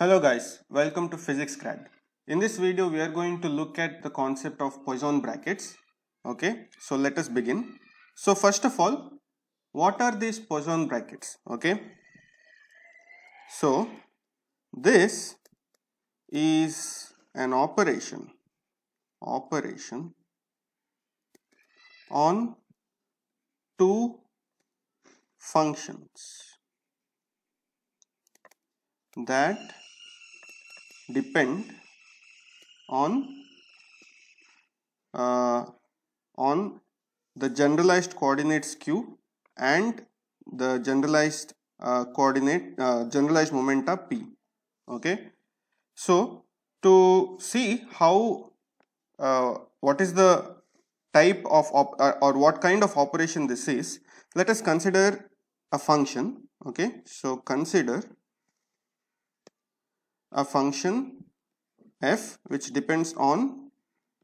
Hello guys, welcome to Physics Grad. In this video we are going to look at the concept of Poisson brackets. Okay, so let us begin. So first of all, what are these Poisson brackets? Okay, so this is an operation, operation on two functions that depend on uh, on the generalized coordinates q and the generalized uh, coordinate uh, generalized momenta p okay so to see how uh, what is the type of uh, or what kind of operation this is let us consider a function okay so consider a function f which depends on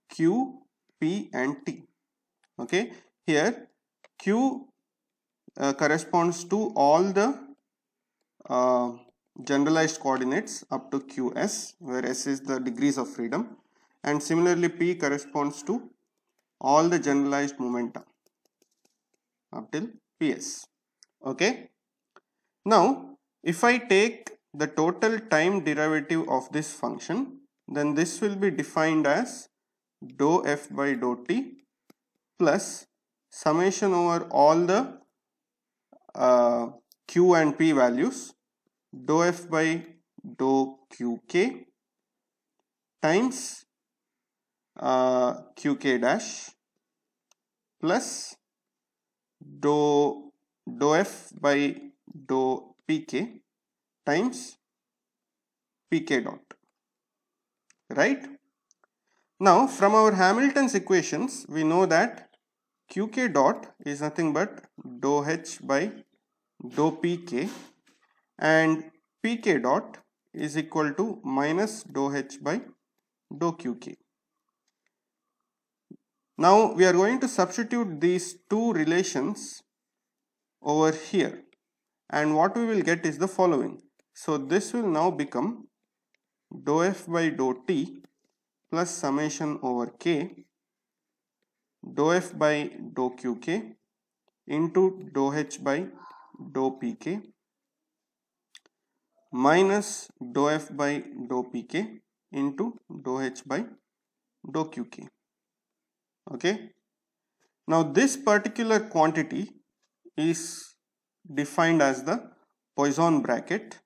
q, p and t. Okay, here q uh, corresponds to all the uh, generalized coordinates up to qs where s is the degrees of freedom and similarly p corresponds to all the generalized momenta up till ps okay now if i take the total time derivative of this function then this will be defined as dou f by dou t plus summation over all the uh, q and p values dou f by dou qk times uh, qk dash plus dou dou f by dou pk times pk dot right now from our Hamilton's equations we know that qk dot is nothing but dou h by dou pk and pk dot is equal to minus dou h by dou qk. Now we are going to substitute these two relations over here and what we will get is the following so this will now become dou f by dou t plus summation over k dou f by dou qk into dou h by dou pk minus dou f by dou pk into dou h by dou qk okay now this particular quantity is defined as the Poisson bracket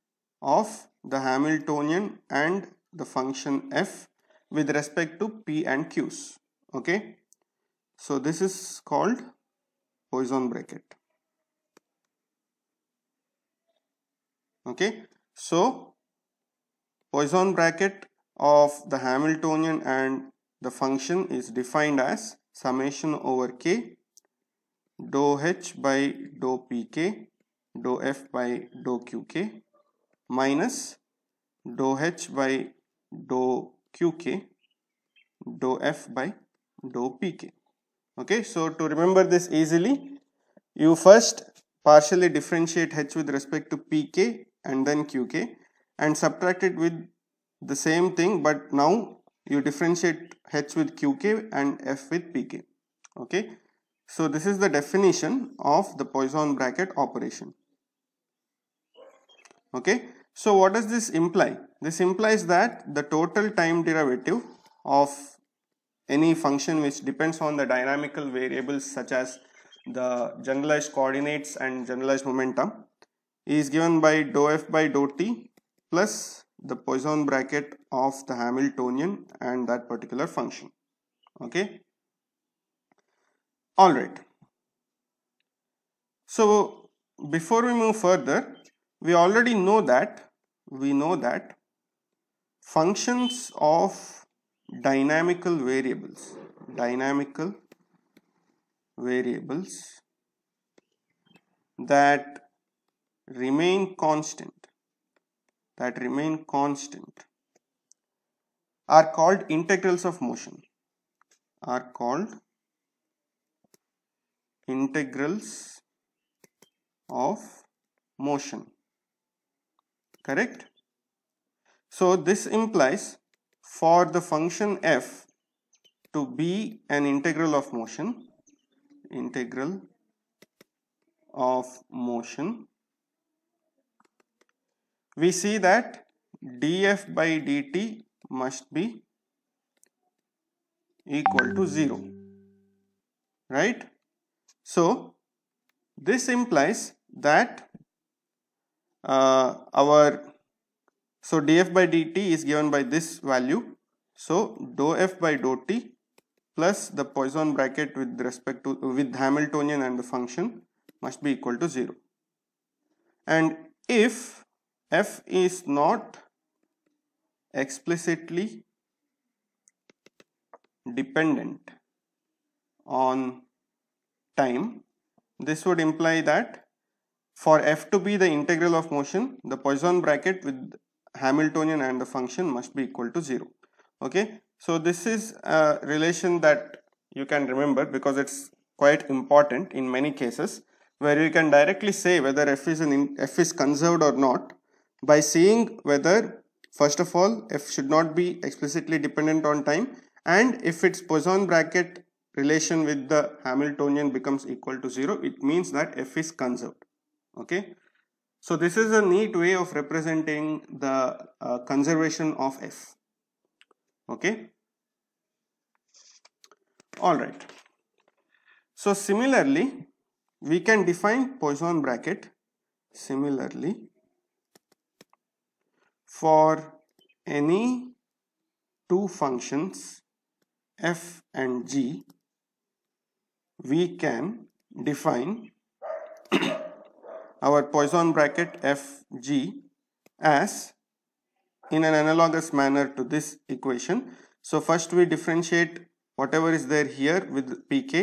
of the Hamiltonian and the function f with respect to p and q's okay so this is called Poisson bracket okay so Poisson bracket of the Hamiltonian and the function is defined as summation over k dou h by dou pk dou f by dou qk minus dou h by dou qk dou f by dou pk okay so to remember this easily you first partially differentiate h with respect to pk and then qk and subtract it with the same thing but now you differentiate h with qk and f with pk okay so this is the definition of the Poisson bracket operation okay so what does this imply this implies that the total time derivative of any function which depends on the dynamical variables such as the generalized coordinates and generalized momentum is given by dou f by dou t plus the Poisson bracket of the Hamiltonian and that particular function okay alright so before we move further we already know that we know that functions of dynamical variables dynamical variables that remain constant that remain constant are called integrals of motion are called integrals of motion correct? So this implies for the function f to be an integral of motion, integral of motion, we see that df by dt must be equal to 0, right? So this implies that uh, our so df by dt is given by this value so dou f by dou t plus the Poisson bracket with respect to with Hamiltonian and the function must be equal to 0 and if f is not explicitly dependent on time this would imply that for f to be the integral of motion, the Poisson bracket with Hamiltonian and the function must be equal to 0. Okay, so this is a relation that you can remember because it's quite important in many cases where you can directly say whether f is, an f is conserved or not by seeing whether first of all f should not be explicitly dependent on time and if its Poisson bracket relation with the Hamiltonian becomes equal to 0 it means that f is conserved okay so this is a neat way of representing the uh, conservation of f okay all right so similarly we can define Poisson bracket similarly for any two functions f and g we can define our Poisson bracket Fg as in an analogous manner to this equation. So first we differentiate whatever is there here with pk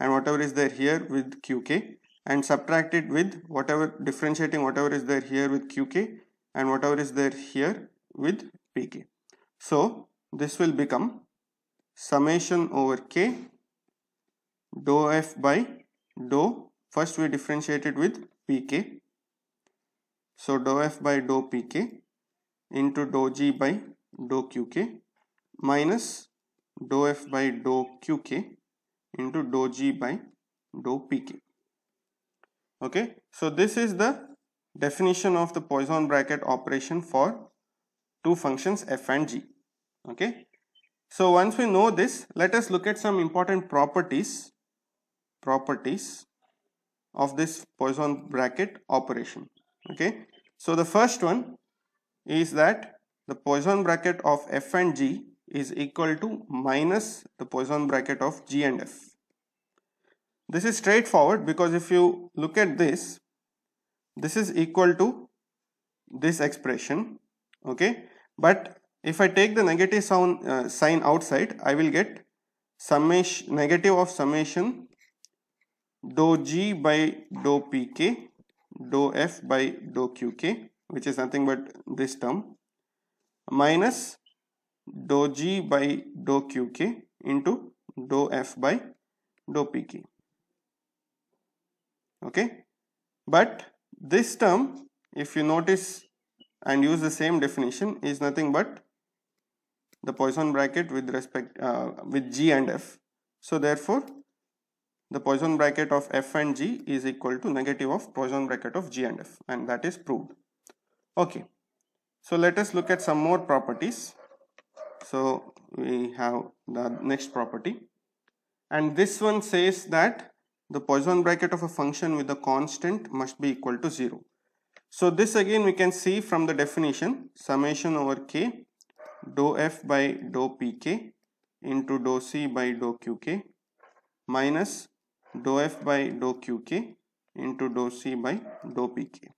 and whatever is there here with qk and subtract it with whatever differentiating whatever is there here with qk and whatever is there here with pk. So this will become summation over k dou f by dou first we differentiate it with pk. So dou f by dou pk into dou g by dou qk minus dou f by dou qk into dou g by dou pk. Okay, so this is the definition of the Poisson bracket operation for two functions f and g. Okay, so once we know this, let us look at some important properties. Properties of this Poisson bracket operation. Okay, so the first one is that the Poisson bracket of f and g is equal to minus the Poisson bracket of g and f. This is straightforward because if you look at this, this is equal to this expression. Okay, but if I take the negative sound, uh, sign outside, I will get summation negative of summation dou g by dou pk dou f by dou qk which is nothing but this term minus dou g by dou qk into dou f by dou pk okay but this term if you notice and use the same definition is nothing but the Poisson bracket with respect uh, with g and f so therefore the Poisson bracket of f and g is equal to negative of Poisson bracket of g and f and that is proved. Okay, so let us look at some more properties. So we have the next property and this one says that the Poisson bracket of a function with a constant must be equal to 0. So this again we can see from the definition summation over k dou f by dou pk into dou c by dou qk minus dou f by dou qk into dou c by dou pk.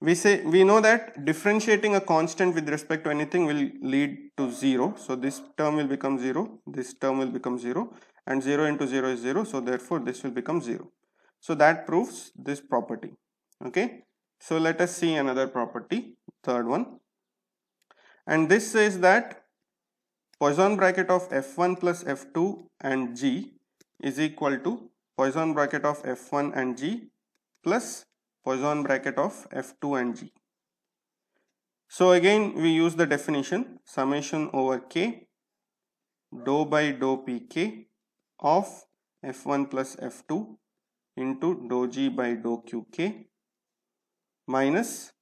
We say we know that differentiating a constant with respect to anything will lead to 0. So this term will become 0, this term will become 0 and 0 into 0 is 0. So therefore this will become 0. So that proves this property. Okay. So let us see another property, third one. And this says that Poisson bracket of f1 plus f2 and g is equal to Poisson bracket of F1 and G plus Poisson bracket of F2 and G. So again we use the definition summation over K dou by dou PK of F1 plus F2 into dou G by dou QK minus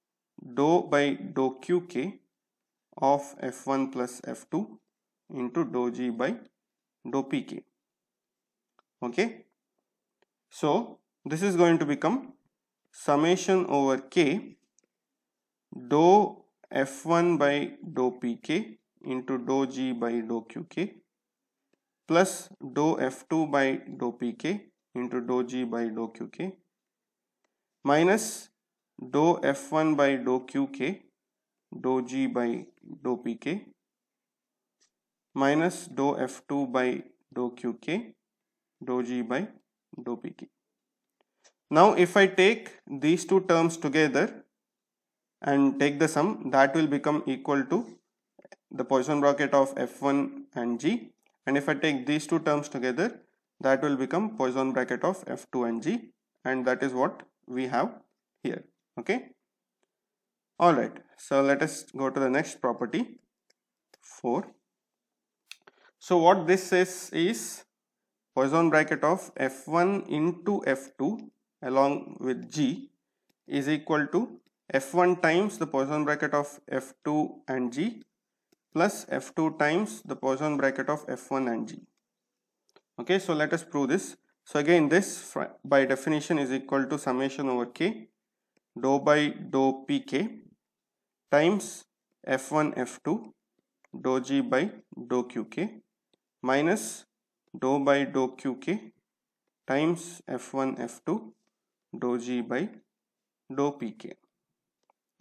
dou by dou QK of F1 plus F2 into dou G by dou PK. Okay. So this is going to become summation over k dou f1 by dou pk into dou g by dou qk plus dou f2 by dou pk into dou g by dou qk minus dou f1 by dou qk dou g by dou pk minus dou f2 by dou qk dou g by dou pk. Now if I take these two terms together and take the sum that will become equal to the Poisson bracket of f1 and g and if I take these two terms together that will become Poisson bracket of f2 and g and that is what we have here okay all right so let us go to the next property 4 so what this says is Poisson bracket of F1 into F2 along with G is equal to F1 times the Poisson bracket of F2 and G plus F2 times the Poisson bracket of F1 and G. Okay, so let us prove this. So again this by definition is equal to summation over K dou by dou PK times F1 F2 dou G by dou QK minus dou by dou qk times f1 f2 dou g by dou pk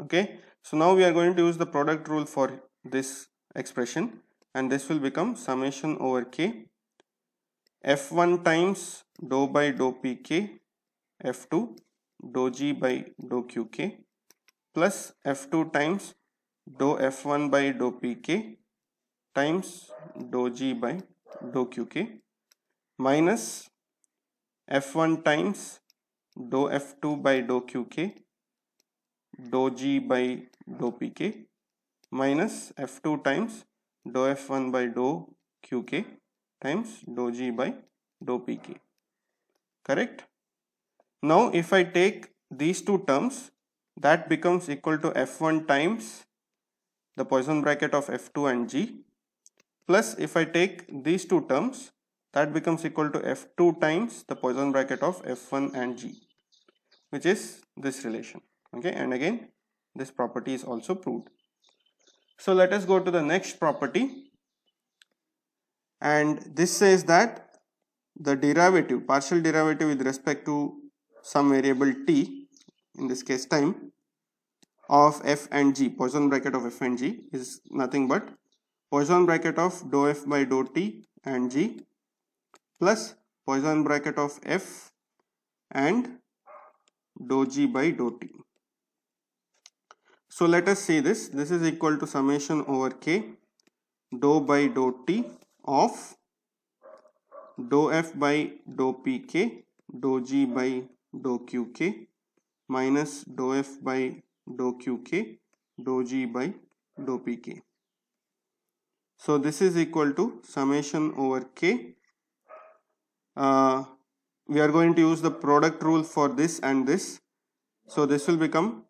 okay so now we are going to use the product rule for this expression and this will become summation over k f1 times dou by dou pk f2 dou g by dou qk plus f2 times dou f1 by dou pk times dou g by dou qk minus f1 times dou f2 by dou qk dou g by dou pk minus f2 times dou f1 by dou qk times dou g by dou pk correct now if i take these two terms that becomes equal to f1 times the Poisson bracket of f2 and g plus if I take these two terms that becomes equal to F2 times the Poisson bracket of F1 and G which is this relation okay and again this property is also proved. So let us go to the next property and this says that the derivative partial derivative with respect to some variable t in this case time of f and g Poisson bracket of f and g is nothing but Poisson bracket of dou f by dou t and g plus Poisson bracket of f and dou g by dou t. So let us see this. This is equal to summation over k dou by dou t of dou f by dou pk dou g by dou qk minus dou f by dou qk dou g by dou pk. So this is equal to summation over k. Uh, we are going to use the product rule for this and this. So this will become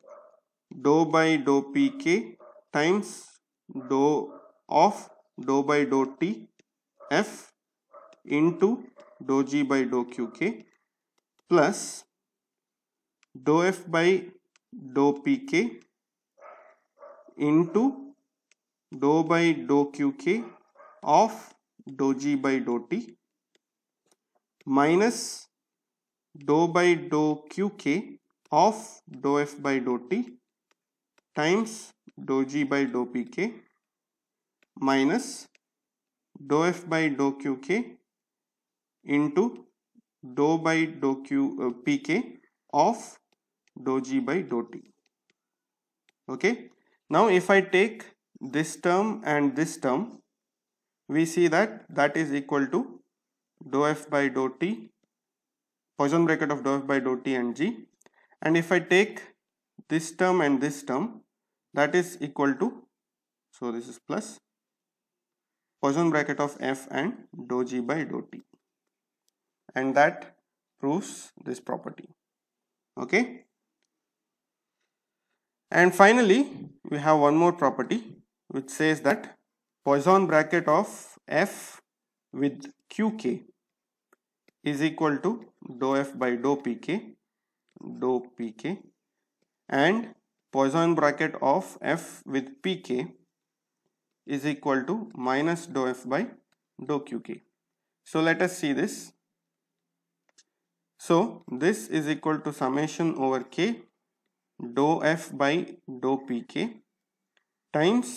dou by dou pk times dou of dou by dou t f into dou g by dou qk plus dou f by dou pk into dou by dou qk of dou g by dou t minus dou by dou qk of dou f by dou t times dou g by dou pk minus dou f by dou qk into dou by dou q uh, pk of dou g by dou t okay now if i take this term and this term we see that that is equal to dou f by dou t Poisson bracket of dou f by dou t and g and if I take this term and this term that is equal to so this is plus Poisson bracket of f and dou g by dou t and that proves this property okay and finally we have one more property which says that Poisson bracket of F with Qk is equal to dou F by dou Pk dou Pk and Poisson bracket of F with Pk is equal to minus dou F by dou Qk. So let us see this. So this is equal to summation over K dou F by dou Pk times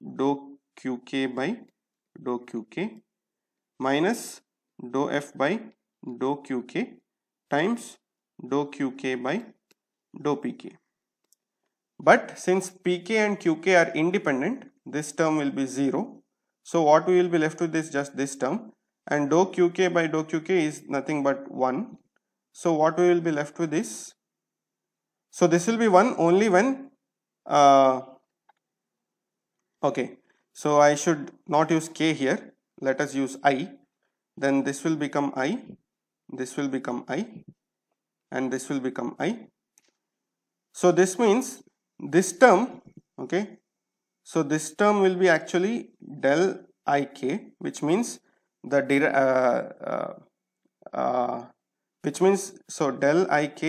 dou qk by dou qk minus dou f by dou qk times dou qk by dou pk. But since pk and qk are independent, this term will be 0. So what we will be left with is just this term and dou qk by dou qk is nothing but 1. So what we will be left with is, so this will be 1 only when uh, okay so I should not use k here let us use i then this will become i this will become i and this will become i so this means this term okay so this term will be actually del ik which means the uh, uh, uh, which means so del ik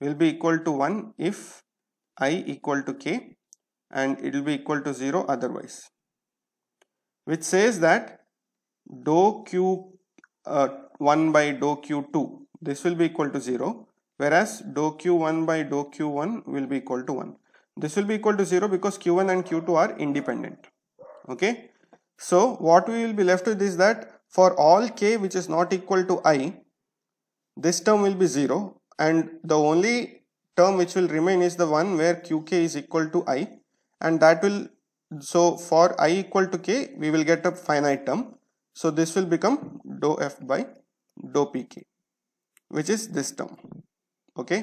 will be equal to 1 if i equal to k and it will be equal to 0 otherwise which says that dou q uh, 1 by dou q2 this will be equal to 0 whereas dou q1 by dou q1 will be equal to 1 this will be equal to 0 because q1 and q2 are independent okay so what we will be left with is that for all k which is not equal to i this term will be 0 and the only term which will remain is the one where qk is equal to i and that will so for i equal to k we will get a finite term so this will become dou f by dou pk which is this term okay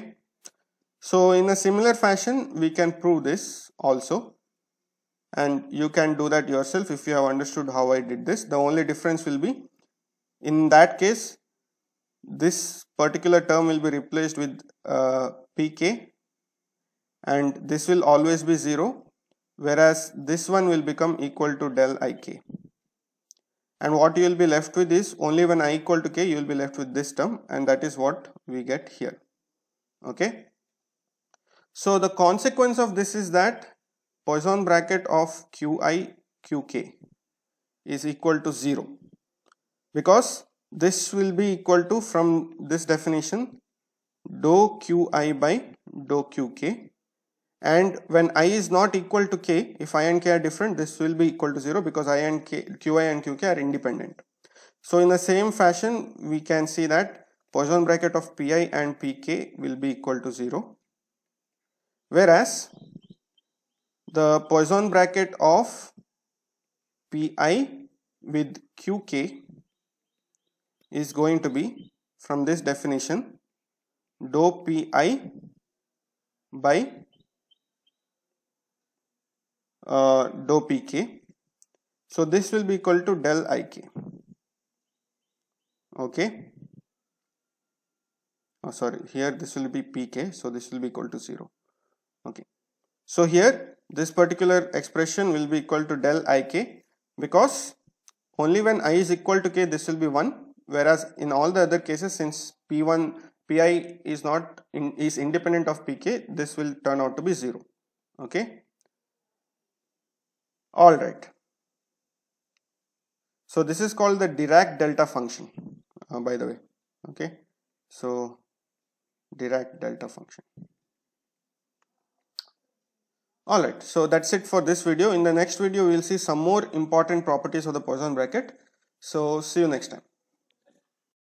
so in a similar fashion we can prove this also and you can do that yourself if you have understood how I did this the only difference will be in that case this particular term will be replaced with uh, pk and this will always be 0 whereas this one will become equal to del ik and what you will be left with is only when i equal to k you will be left with this term and that is what we get here okay so the consequence of this is that Poisson bracket of qi qk is equal to 0 because this will be equal to from this definition dou qi by dou qk and when i is not equal to k if i and k are different this will be equal to 0 because i and k qi and qk are independent so in the same fashion we can see that Poisson bracket of pi and pk will be equal to 0 whereas the Poisson bracket of pi with qk is going to be from this definition dou pi by uh, dou pk. So this will be equal to del ik. Okay. Oh, sorry, here this will be pk. So this will be equal to 0. Okay. So here this particular expression will be equal to del ik because only when i is equal to k this will be 1 whereas in all the other cases since p1 pi is not in, is independent of pk this will turn out to be 0 okay all right. So this is called the Dirac delta function, uh, by the way. Okay. So Dirac delta function. Alright, so that's it for this video. In the next video, we will see some more important properties of the Poisson bracket. So see you next time.